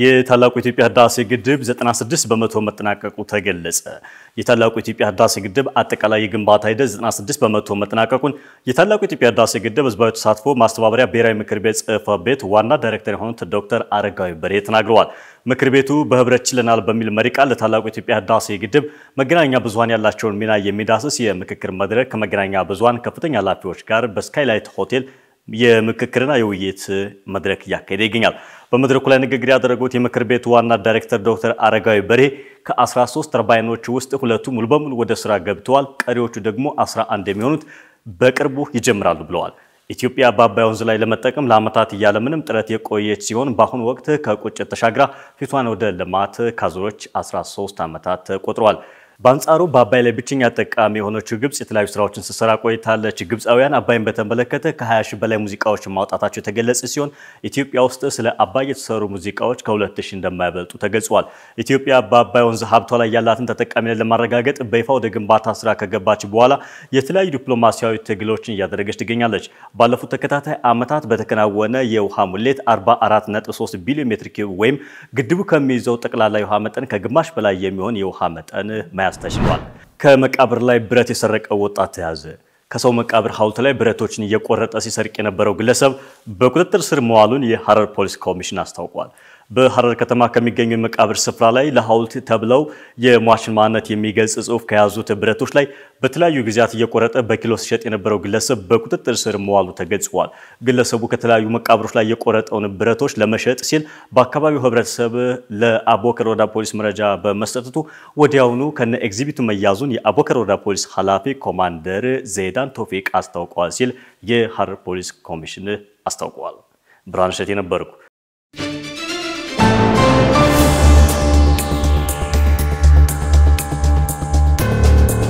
የታላቁ የኢትዮጵያ ህዳሴ ግድብ 96 በመቶ መጠናቀቁ ተገለጸ። የታላቁ የኢትዮጵያ ህዳሴ ግድብ አጠቃላይ የግንባታ ሂደት 96 በመቶ መጠናቀቁን የታላቁ የኢትዮጵያ ህዳሴ ግድብ ህዝባዊ ተሳትፎ ማስተባበሪያ ብሔራዊ ምክር ቤት ጽህፈት ቤት ዋና ዳይሬክተር የሆኑት ዶክተር አረጋዊ በሬ ተናግረዋል። ምክር ቤቱ በህብረት ችለናል በሚል መሪ ቃል ለታላቁ የኢትዮጵያ ህዳሴ ግድብ መገናኛ ብዙሀን ያላቸውን ሚና የሚዳስስ የምክክር መድረክ ከመገናኛ ብዙሀን ከፍተኛ ኃላፊዎች ጋር በስካይላይት ሆቴል የምክክርና የውይይት መድረክ እያካሄደ ይገኛል። በመድረኩ ላይ ንግግር ያደረጉት የምክር ቤቱ ዋና ዳይሬክተር ዶክተር አረጋዊ በሬ ከ13 ተርባይኖች ውስጥ ሁለቱ ሙሉ በሙሉ ወደ ስራ ገብተዋል፣ ቀሪዎቹ ደግሞ 11 የሚሆኑት በቅርቡ ይጀምራሉ ብለዋል። ኢትዮጵያ በአባይ ወንዝ ላይ ለመጠቀም ለዓመታት እያለምንም ጥረት የቆየች ሲሆን በአሁኑ ወቅት ከቁጭት ተሻግራ ፊቷን ወደ ልማት ካዞሮች 13 ዓመታት ቆጥረዋል። በአንጻሩ በአባይ ላይ ብቸኛ ጠቃሚ የሆነችው ግብጽ የተለያዩ ስራዎችን ስትሰራ ቆይታለች። ግብፃውያን አባይን በተመለከተ ከ20 ሺ በላይ ሙዚቃዎችን ማውጣታቸው የተገለጸ ሲሆን ኢትዮጵያ ውስጥ ስለ አባይ የተሰሩ ሙዚቃዎች ከ 2000 እንደማይበልጡ ተገልጿል። ኢትዮጵያ በአባይ ወንዝ ሀብቷ ላይ ያላትን ተጠቃሚነት ለማረጋገጥ በይፋ ወደ ግንባታ ስራ ከገባች በኋላ የተለያዩ ዲፕሎማሲያዊ ትግሎችን እያደረገች ትገኛለች። ባለፉት ተከታታይ ዓመታት በተከናወነ የውሃ ሙሌት 44.3 ቢሊዮን ሜትር ኪዩብ ወይም ግድቡ ከሚይዘው ጠቅላላ የውሃ መጠን ከግማሽ በላይ የሚሆን የውሃ መጠን መያ መያዝ ተችሏል። ከመቃብር ላይ ብረት የሰረቀው ወጣት ተያዘ። ከሰው መቃብር ሐውልት ላይ ብረቶችን እየቆረጠ ሲሰርቅ የነበረው ግለሰብ በቁጥጥር ስር መዋሉን የሐረር ፖሊስ ኮሚሽን አስታውቋል። በሐረር ከተማ ከሚገኙ የመቃብር ስፍራ ላይ ለሐውልት ተብለው የሟችን ማንነት የሚገልጽ ጽሑፍ ከያዙት ብረቶች ላይ በተለያዩ ጊዜያት እየቆረጠ በኪሎ ሲሸጥ የነበረው ግለሰብ በቁጥጥር ስር መዋሉ ተገልጿል። ግለሰቡ ከተለያዩ መቃብሮች ላይ የቆረጠውን ብረቶች ለመሸጥ ሲል በአካባቢው ህብረተሰብ ለአቦከር ወረዳ ፖሊስ መረጃ በመስጠቱ ወዲያውኑ ከነ ኤግዚቢቱ መያዙን የአቦከር ወረዳ ፖሊስ ኃላፊ ኮማንደር ዜዳን ቶፊቅ አስታውቀዋል ሲል የሐረር ፖሊስ ኮሚሽን አስታውቀዋል። ብርሃን እሸቴ ነበርኩ።